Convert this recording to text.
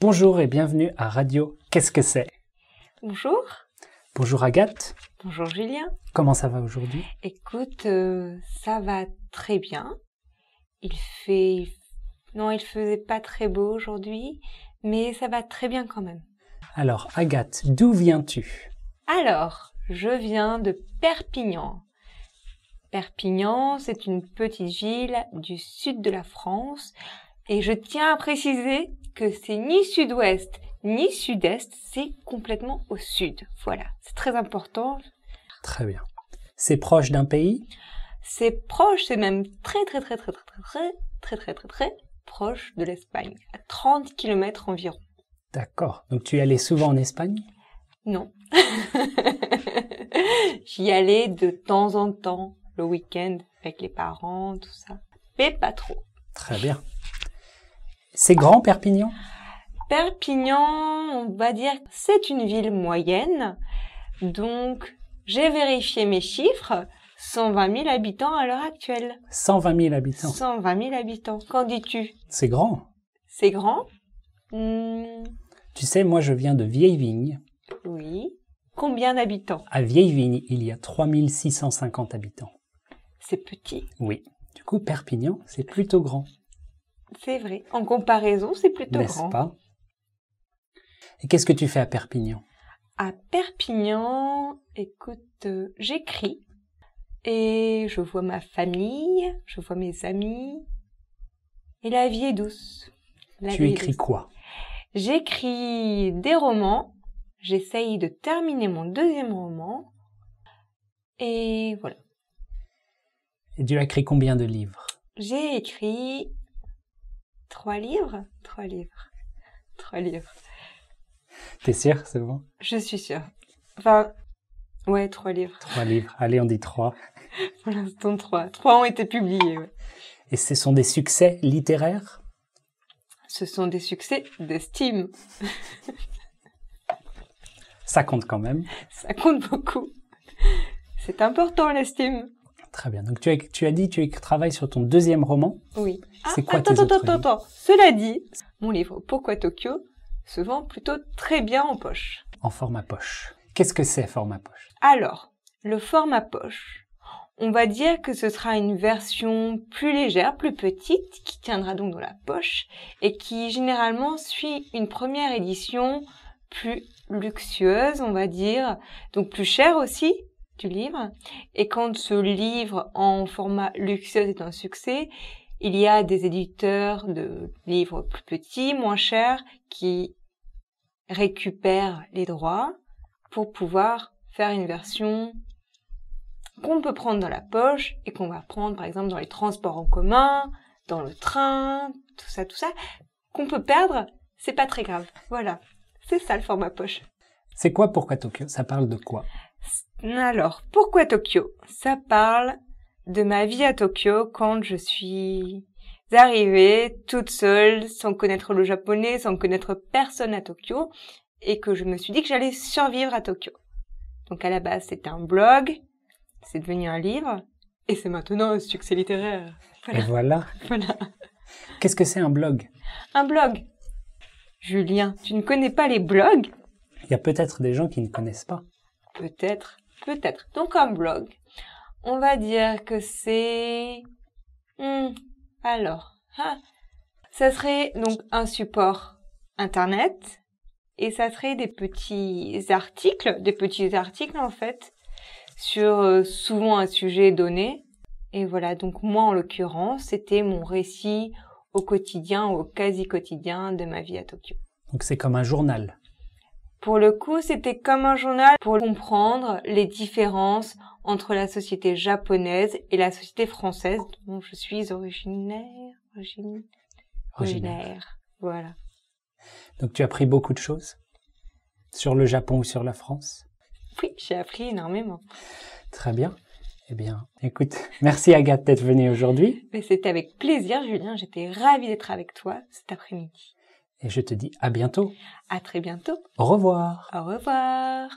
Bonjour et bienvenue à Radio Qu'est-ce que c'est Bonjour. Bonjour Agathe. Bonjour Julien. Comment ça va aujourd'hui Écoute, euh, ça va très bien. Il fait... Non, il faisait pas très beau aujourd'hui, mais ça va très bien quand même. Alors Agathe, d'où viens-tu Alors, je viens de Perpignan. Perpignan, c'est une petite ville du sud de la France. Et je tiens à préciser que c'est ni sud-ouest ni sud-est, c'est complètement au sud. Voilà, c'est très important. Très bien. C'est proche d'un pays C'est proche, c'est même très très très très très très très très très très proche de l'Espagne, à 30 km environ. D'accord. Donc tu y allais souvent en Espagne Non. J'y allais de temps en temps, le week-end, avec les parents, tout ça. Mais pas trop. Très bien. C'est grand Perpignan Perpignan, on va dire, c'est une ville moyenne. Donc, j'ai vérifié mes chiffres. 120 000 habitants à l'heure actuelle. 120 000 habitants. 120 000 habitants. Qu'en dis-tu C'est grand. C'est grand. Hmm. Tu sais, moi, je viens de Vieille-Vigne. Oui. Combien d'habitants À Vieille-Vigne, il y a 3650 habitants. C'est petit. Oui. Du coup, Perpignan, c'est plutôt grand. C'est vrai. En comparaison, c'est plutôt N'est-ce pas Et qu'est-ce que tu fais à Perpignan À Perpignan, écoute, euh, j'écris et je vois ma famille, je vois mes amis et la vie est douce. tu écris quoi J'écris des romans. J'essaye de terminer mon deuxième roman. Et voilà. Et tu as écrit combien de livres J'ai écrit Trois livres Trois livres. Trois livres. T'es sûr c'est bon Je suis sûr Enfin, ouais, trois livres. Trois livres. Allez, on dit trois. Pour l'instant, trois. Trois ont été publiés. Ouais. Et ce sont des succès littéraires Ce sont des succès d'estime. Ça compte quand même. Ça compte beaucoup. C'est important l'estime. Très bien. Donc tu as, dit que tu travailles sur ton deuxième roman. Oui. C'est ah, quoi attends, attends, Cela dit, mon livre Pourquoi Tokyo se vend plutôt très bien en poche. En format poche. Qu'est-ce que c'est format poche Alors, le format poche, on va dire que ce sera une version plus légère, plus petite, qui tiendra donc dans la poche et qui généralement suit une première édition plus luxueuse, on va dire, donc plus chère aussi, du livre. Et quand ce livre en format luxueux est un succès, il y a des éditeurs de livres plus petits, moins chers, qui récupèrent les droits pour pouvoir faire une version qu'on peut prendre dans la poche et qu'on va prendre par exemple dans les transports en commun, dans le train, tout ça, tout ça, qu'on peut perdre, c'est pas très grave. Voilà, c'est ça le format poche. C'est quoi Pourquoi Tokyo Ça parle de quoi alors, pourquoi Tokyo Ça parle de ma vie à Tokyo quand je suis arrivée toute seule, sans connaître le japonais, sans connaître personne à Tokyo, et que je me suis dit que j'allais survivre à Tokyo. Donc à la base, c'était un blog, c'est devenu un livre, et c'est maintenant un succès littéraire. Et voilà. Qu'est-ce que c'est un blog Un blog. Julien, tu ne connais pas les blogs Il y a peut-être des gens qui ne connaissent pas peut-être, peut-être. Donc un blog, on va dire que c'est... Hmm, alors, hein, ça serait donc un support Internet et ça serait des petits articles, des petits articles en fait, sur euh, souvent un sujet donné. Et voilà, donc moi en l'occurrence, c'était mon récit au quotidien ou au quasi-quotidien de ma vie à Tokyo. Donc c'est comme un journal. Pour le coup, c'était comme un journal pour comprendre les différences entre la société japonaise et la société française dont je suis originaire. Originaire. Voilà. Donc tu as appris beaucoup de choses sur le Japon ou sur la France Oui, j'ai appris énormément. Très bien. Eh bien, écoute, merci Agathe d'être venue aujourd'hui. C'était avec plaisir, Julien. J'étais ravie d'être avec toi cet après-midi. Et je te dis à bientôt. À très bientôt. Au revoir. Au revoir.